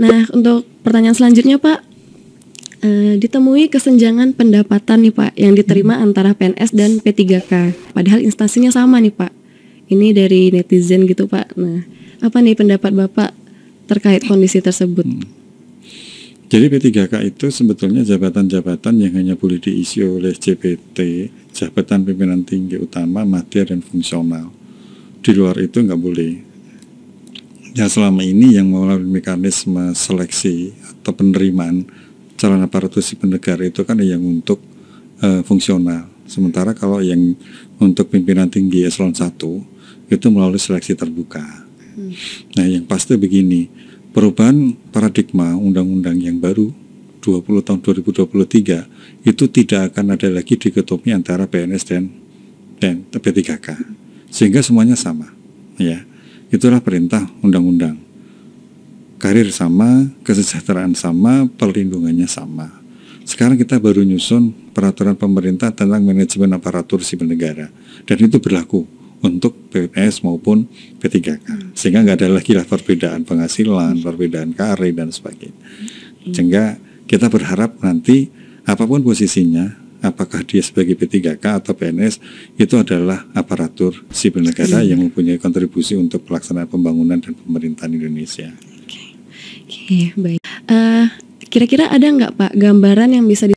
Nah, untuk pertanyaan selanjutnya, Pak, uh, ditemui kesenjangan pendapatan nih, Pak, yang diterima hmm. antara PNS dan P3K. Padahal instansinya sama nih, Pak. Ini dari netizen gitu, Pak. Nah, apa nih pendapat Bapak terkait kondisi tersebut? Hmm. Jadi P3K itu sebetulnya jabatan-jabatan yang hanya boleh diisi oleh JPT, jabatan pimpinan tinggi utama, materi dan fungsional. Di luar itu nggak boleh ya selama ini yang melalui mekanisme seleksi atau penerimaan calon aparatur sipil negara itu kan yang untuk uh, fungsional. Sementara kalau yang untuk pimpinan tinggi eselon 1 itu melalui seleksi terbuka. Hmm. Nah, yang pasti begini, perubahan paradigma undang-undang yang baru 20 tahun 2023 itu tidak akan ada lagi diketopi antara PNS dan dan P3K. Sehingga semuanya sama, ya Itulah perintah undang-undang. Karir sama, kesejahteraan sama, perlindungannya sama. Sekarang kita baru nyusun peraturan pemerintah tentang manajemen aparatur sipil negara. Dan itu berlaku untuk PPS maupun P3K. Hmm. Sehingga nggak ada lagi lah perbedaan penghasilan, perbedaan karir, dan sebagainya. Hmm. Sehingga kita berharap nanti apapun posisinya, apakah dia sebagai P3K atau PNS itu adalah aparatur sipil negara hmm. yang mempunyai kontribusi untuk pelaksanaan pembangunan dan pemerintahan Indonesia. Oke, okay. okay, baik. Uh, kira-kira ada nggak Pak gambaran yang bisa di